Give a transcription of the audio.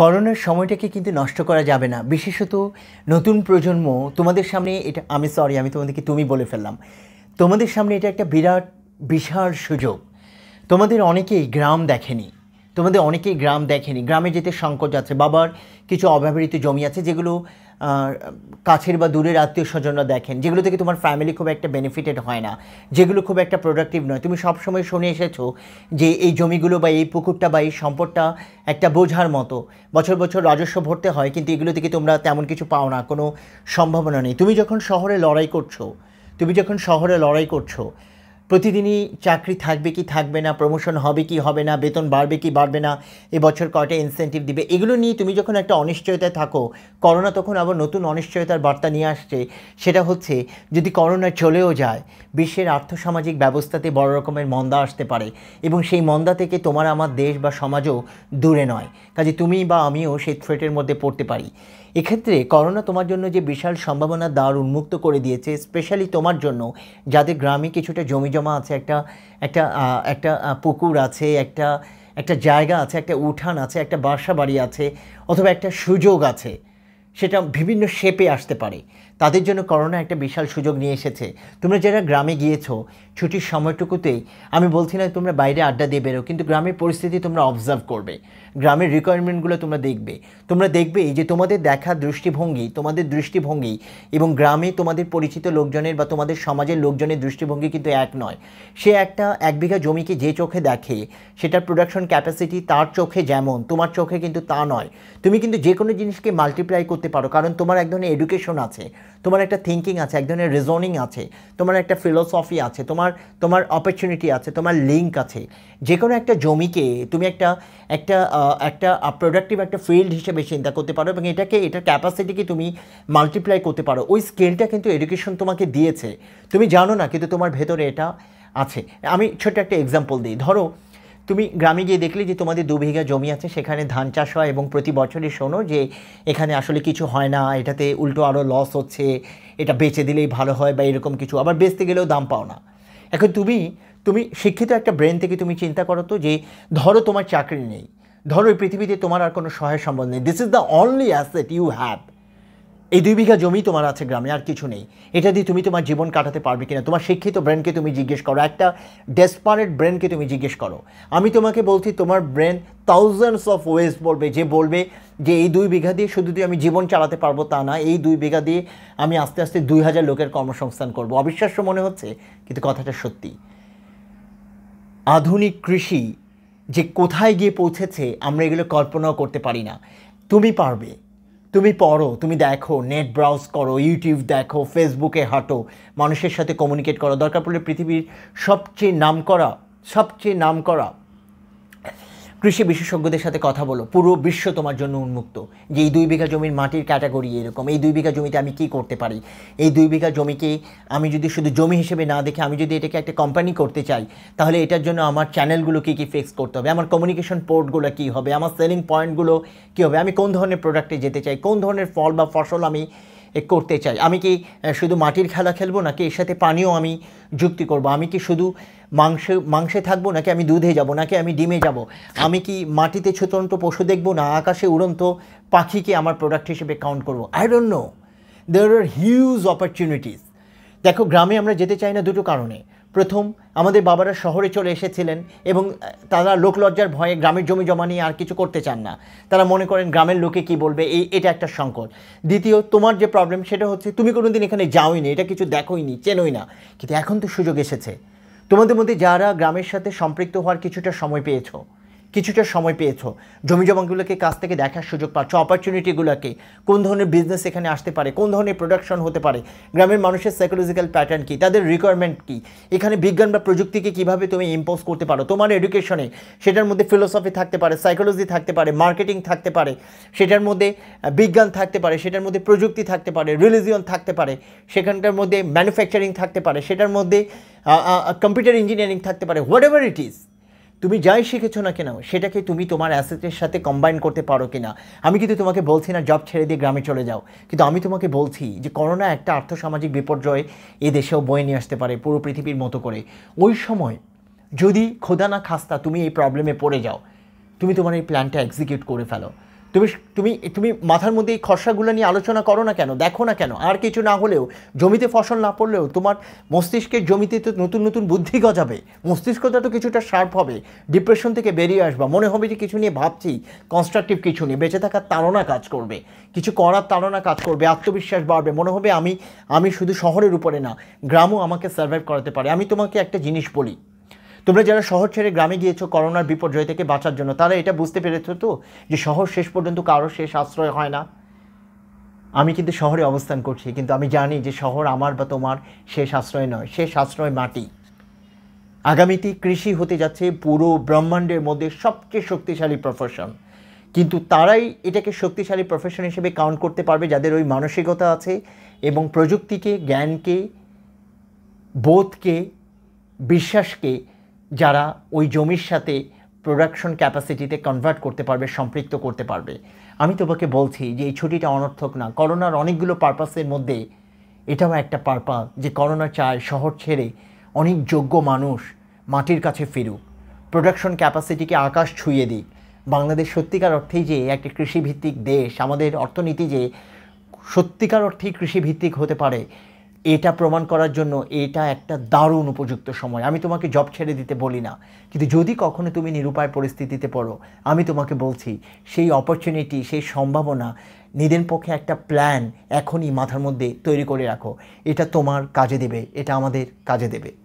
করোনার সময়টাকে কিন্তু নষ্ট করা যাবে না বিশেষত নতুন প্রজন্ম তোমাদের সামনে এটা আমি সরি আমি তোমাদেরকে তুমি বলে ফেললাম তোমাদের সামনে এটা একটা বিরাট বিশাল সুযোগ তোমাদের অনেকেই গ্রাম দেখেনি তোমাদের অনেকেই গ্রাম দেখেনি গ্রামে যেতে সংকট আছে বাবার কিছু অব্যবহৃত জমি আছে যেগুলো কাছের বা দূরের আত্মীয় স্বজনরা দেখেন যেগুলো থেকে তোমার ফ্যামিলি খুব একটা বেনিফিটেড হয় না যেগুলো খুব একটা প্রোডাক্টিভ নয় তুমি সবসময় শুনে এসেছো যে এই জমিগুলো বা এই পুকুরটা বা এই সম্পদটা একটা বোঝার মতো বছর বছর রাজস্ব ভরতে হয় কিন্তু এগুলো থেকে তোমরা তেমন কিছু পাও না কোনো সম্ভাবনা নেই তুমি যখন শহরে লড়াই করছো তুমি যখন শহরে লড়াই করছো প্রতিদিনই চাকরি থাকবে কি থাকবে না প্রমোশন হবে কি হবে না বেতন বাড়বে কি বাড়বে না এবছর কয়টা ইনসেন্টিভ দিবে এগুলো নিয়ে তুমি যখন একটা অনিশ্চয়তায় থাকো করোনা তখন আবার নতুন অনিশ্চয়তার বার্তা নিয়ে আসছে সেটা হচ্ছে যদি করোনা চলেও যায় বিশ্বের আর্থসামাজিক ব্যবস্থাতে বড় রকমের মন্দা আসতে পারে এবং সেই মন্দা থেকে তোমার আমার দেশ বা সমাজও দূরে নয় কাজে তুমি বা আমিও সেই থ্রেটের মধ্যে পড়তে পারি এক্ষেত্রে করোনা তোমার জন্য যে বিশাল সম্ভাবনার দ্বার উন্মুক্ত করে দিয়েছে স্পেশালি তোমার জন্য যাদের গ্রামে কিছুটা জমি জমা আছে একটা একটা একটা পুকুর আছে একটা একটা জায়গা আছে একটা উঠান আছে একটা বাসা বাড়ি আছে অথবা একটা সুযোগ আছে সেটা বিভিন্ন শেপে আসতে পারে তাদের জন্য করোনা একটা বিশাল সুযোগ নিয়ে এসেছে তোমরা যারা গ্রামে গিয়েছো ছুটির সময়টুকুতেই আমি বলছি না তোমরা বাইরে আড্ডা দিয়ে বেরো কিন্তু গ্রামের পরিস্থিতি তোমরা অবজার্ভ করবে গ্রামের রিকোয়ারমেন্টগুলো তোমরা দেখবে তোমরা দেখবে যে তোমাদের দেখা দৃষ্টিভঙ্গি তোমাদের দৃষ্টিভঙ্গি এবং গ্রামে তোমাদের পরিচিত লোকজনের বা তোমাদের সমাজের লোকজনের দৃষ্টিভঙ্গি কিন্তু এক নয় সে একটা এক বিঘা জমিকে যে চোখে দেখে সেটার প্রোডাকশন ক্যাপাসিটি তার চোখে যেমন তোমার চোখে কিন্তু তা নয় তুমি কিন্তু যে কোনো জিনিসকে মাল্টিপ্লাই করতে পারো কারণ তোমার এক ধরনের এডুকেশন আছে তোমার একটা থিঙ্কিং আছে এক ধরনের রেজনিং আছে তোমার একটা ফিলোসফি আছে তোমার তোমার অপরচুনিটি আছে তোমার লিঙ্ক আছে যে কোনো একটা জমিকে তুমি একটা একটা একটা প্রোডাক্টিভ একটা ফিল্ড হিসেবে চিন্তা করতে পারো এবং এটাকে এটার ক্যাপাসিটিকে তুমি মাল্টিপ্লাই করতে পারো ওই স্কেলটা কিন্তু এডুকেশন তোমাকে দিয়েছে তুমি জানো না কিন্তু তোমার ভেতরে এটা আছে আমি ছোট্ট একটা এক্সাম্পল দিই ধরো তুমি গ্রামে গিয়ে দেখলে যে তোমাদের দু বিঘা জমি আছে সেখানে ধান চাষ হয় এবং প্রতি বছরই শোনো যে এখানে আসলে কিছু হয় না এটাতে উল্টো আরও লস হচ্ছে এটা বেচে দিলেই ভালো হয় বা এরকম কিছু আবার বেচতে গেলেও দাম পাও না এখন তুমি তুমি শিক্ষিত একটা ব্রেন থেকে তুমি চিন্তা করো তো যে ধরো তোমার চাকরি নেই ধরো এই পৃথিবীতে তোমার আর কোনো সহায় সম্বন্ধ নেই this is the only asset you have এই দুই বিঘা জমি তোমার আছে গ্রামে আর কিছু নেই এটা দিয়ে তুমি তোমার জীবন কাটাতে পারবে কিনা তোমার শিক্ষিত ব্রেনকে তুমি জিজ্ঞেস করো একটা ডেসপারেট ব্রেনকে তুমি জিজ্ঞেস করো আমি তোমাকে বলছি তোমার ব্রেন থাউজেন্ডস অফ ওয়েস্ট বলবে যে বলবে যে এই দুই বিঘা দিয়ে শুধু আমি জীবন চালাতে পারবো তা না এই দুই বিঘা দিয়ে আমি আস্তে আস্তে দুই হাজার লোকের কর্মসংস্থান করব অবিশ্বাস্য মনে হচ্ছে কিন্তু কথাটা সত্যি আধুনিক কৃষি যে কোথায় গিয়ে পৌঁছেছে আমরা এগুলো কল্পনাও করতে পারি না তুমি পারবে তুমি পড়ো তুমি দেখো নেট ব্রাউজ করো ইউটিউব দেখো ফেসবুকে হাঁটো মানুষের সাথে কমিউনিকেট করো দরকার পড়লে পৃথিবীর সবচেয়ে নাম করা সবচেয়ে নাম করা কৃষি বিশেষজ্ঞদের সাথে কথা বলো পুরো বিশ্ব তোমার জন্য উন্মুক্ত যে এই দুই বিঘা জমির মাটির ক্যাটাগরি এরকম এই দুই বিঘা জমিতে আমি কি করতে পারি এই দুই বিঘা জমিকে আমি যদি শুধু জমি হিসেবে না দেখে আমি যদি এটাকে একটা কোম্পানি করতে চাই তাহলে এটার জন্য আমার চ্যানেলগুলো কী কী ফিক্স করতে হবে আমার কমিউনিকেশন পোর্টগুলো কী হবে আমার সেলিং পয়েন্টগুলো কী হবে আমি কোন ধরনের প্রোডাক্টে যেতে চাই কোন ধরনের ফল বা ফসল আমি করতে চাই আমি কি শুধু মাটির খেলা খেলবো নাকি এর সাথে পানীয় আমি যুক্তি করব আমি কি শুধু মাংসে মাংসে থাকবো নাকি আমি দুধে যাব নাকি আমি ডিমে যাব আমি কি মাটিতে ছোটন্ত পশু দেখব না আকাশে উড়ন্ত পাখিকে আমার প্রোডাক্ট হিসেবে কাউন্ট করবো I don't know there are huge opportunities দেখো গ্রামে আমরা যেতে চাই না দুটো কারণে প্রথম আমাদের বাবারা শহরে চলে এসেছিলেন এবং তারা লোকলজ্জার ভয়ে গ্রামের জমি জমা নিয়ে আর কিছু করতে চান না তারা মনে করেন গ্রামের লোকে কি বলবে এই এটা একটা সংকট দ্বিতীয় তোমার যে প্রবলেম সেটা হচ্ছে তুমি কোনো দিন এখানে যাওইনি এটা কিছু দেখোই নি চেনোই না কিন্তু এখন তো সুযোগ এসেছে তোমাদের মধ্যে যারা গ্রামের সাথে সম্পৃক্ত হওয়ার কিছুটা সময় পেয়েছো কিছুটা সময় পেয়েছো জমি জমাগুলোকে কাছ থেকে দেখার সুযোগ পাচ্ছ অপরচুনিটিগুলোকে কোন ধরনের বিজনেস এখানে আসতে পারে কোন ধরনের প্রোডাকশন হতে পারে গ্রামের মানুষের সাইকোলজিক্যাল প্যাটার্ন কী তাদের রিকোয়ারমেন্ট কী এখানে বিজ্ঞান বা প্রযুক্তিকে কীভাবে তুমি ইম্পোজ করতে পারো তোমার এডুকেশনে সেটার মধ্যে ফিলোসফি থাকতে পারে সাইকোলজি থাকতে পারে মার্কেটিং থাকতে পারে সেটার মধ্যে বিজ্ঞান থাকতে পারে সেটার মধ্যে প্রযুক্তি থাকতে পারে রিলিজিয়ন থাকতে পারে সেখানকার মধ্যে ম্যানুফ্যাকচারিং থাকতে পারে সেটার মধ্যে কম্পিউটার ইঞ্জিনিয়ারিং থাকতে পারে হোয়াট এভার ইট ইজ তুমি যাই শিখেছো না কেন সেটাকে তুমি তোমার অ্যাসেটের সাথে কম্বাইন করতে পারো কিনা আমি কিন্তু তোমাকে বলছি না জব ছেড়ে দিয়ে গ্রামে চলে যাও কিন্তু আমি তোমাকে বলছি যে করোনা একটা আর্থসামাজিক বিপর্যয় এ দেশেও বয়ে নিয়ে আসতে পারে পুরো পৃথিবীর মতো করে ওই সময় যদি খোদা না খাস্তা তুমি এই প্রবলেমে পড়ে যাও তুমি তোমার এই প্ল্যানটা এক্সিকিউট করে ফেলো তুমি তুমি তুমি মাথার মধ্যে এই খসড়াগুলো নিয়ে আলোচনা করো না কেন দেখো না কেন আর কিছু না হলেও জমিতে ফসল না পড়লেও তোমার মস্তিষ্কের জমিতে তো নতুন নতুন বুদ্ধি গজাবে মস্তিষ্কটা তো কিছুটা শার্প হবে ডিপ্রেশন থেকে বেরিয়ে আসবা মনে হবে যে কিছু নিয়ে ভাবছি কনস্ট্রাকটিভ কিছু নিয়ে বেঁচে থাকার তাড়না কাজ করবে কিছু করার তাড়না কাজ করবে আত্মবিশ্বাস বাড়বে মনে হবে আমি আমি শুধু শহরের উপরে না গ্রামও আমাকে সার্ভাইভ করাতে পারে আমি তোমাকে একটা জিনিস বলি তোমরা যারা শহর ছেড়ে গ্রামে গিয়েছো করোনার বিপর্যয় থেকে বাঁচার জন্য তারা এটা বুঝতে পেরেছো তো যে শহর শেষ পর্যন্ত কারো শেষ আশ্রয় হয় না আমি কিন্তু শহরে অবস্থান করছি কিন্তু আমি জানি যে শহর আমার বা তোমার শেষ আশ্রয় নয় শেষ আশ্রয় মাটি আগামীতে কৃষি হতে যাচ্ছে পুরো ব্রহ্মাণ্ডের মধ্যে সবচেয়ে শক্তিশালী প্রফেশন কিন্তু তারাই এটাকে শক্তিশালী প্রফেশন হিসেবে কাউন্ট করতে পারবে যাদের ওই মানসিকতা আছে এবং প্রযুক্তিকে জ্ঞানকে বোধকে বিশ্বাসকে যারা ওই জমির সাথে প্রোডাকশন ক্যাপাসিটিতে কনভার্ট করতে পারবে সম্পৃক্ত করতে পারবে আমি তোমাকে বলছি যে এই ছুটিটা অনর্থক না করোনার অনেকগুলো পারপাসের মধ্যে এটাও একটা পারপাস যে করোনা চায় শহর ছেড়ে অনেক যোগ্য মানুষ মাটির কাছে ফিরুক প্রোডাকশন ক্যাপাসিটিকে আকাশ ছুঁয়ে দিক বাংলাদেশ সত্যিকার অর্থেই যে একটা কৃষিভিত্তিক দেশ আমাদের অর্থনীতি যে সত্যিকার অর্থেই কৃষিভিত্তিক হতে পারে এটা প্রমাণ করার জন্য এটা একটা দারুণ উপযুক্ত সময় আমি তোমাকে জব ছেড়ে দিতে বলি না কিন্তু যদি কখনো তুমি নিরুপায় পরিস্থিতিতে পড়ো আমি তোমাকে বলছি সেই অপরচুনিটি সেই সম্ভাবনা নিদেন পক্ষে একটা প্ল্যান এখনই মাথার মধ্যে তৈরি করে রাখো এটা তোমার কাজে দেবে এটা আমাদের কাজে দেবে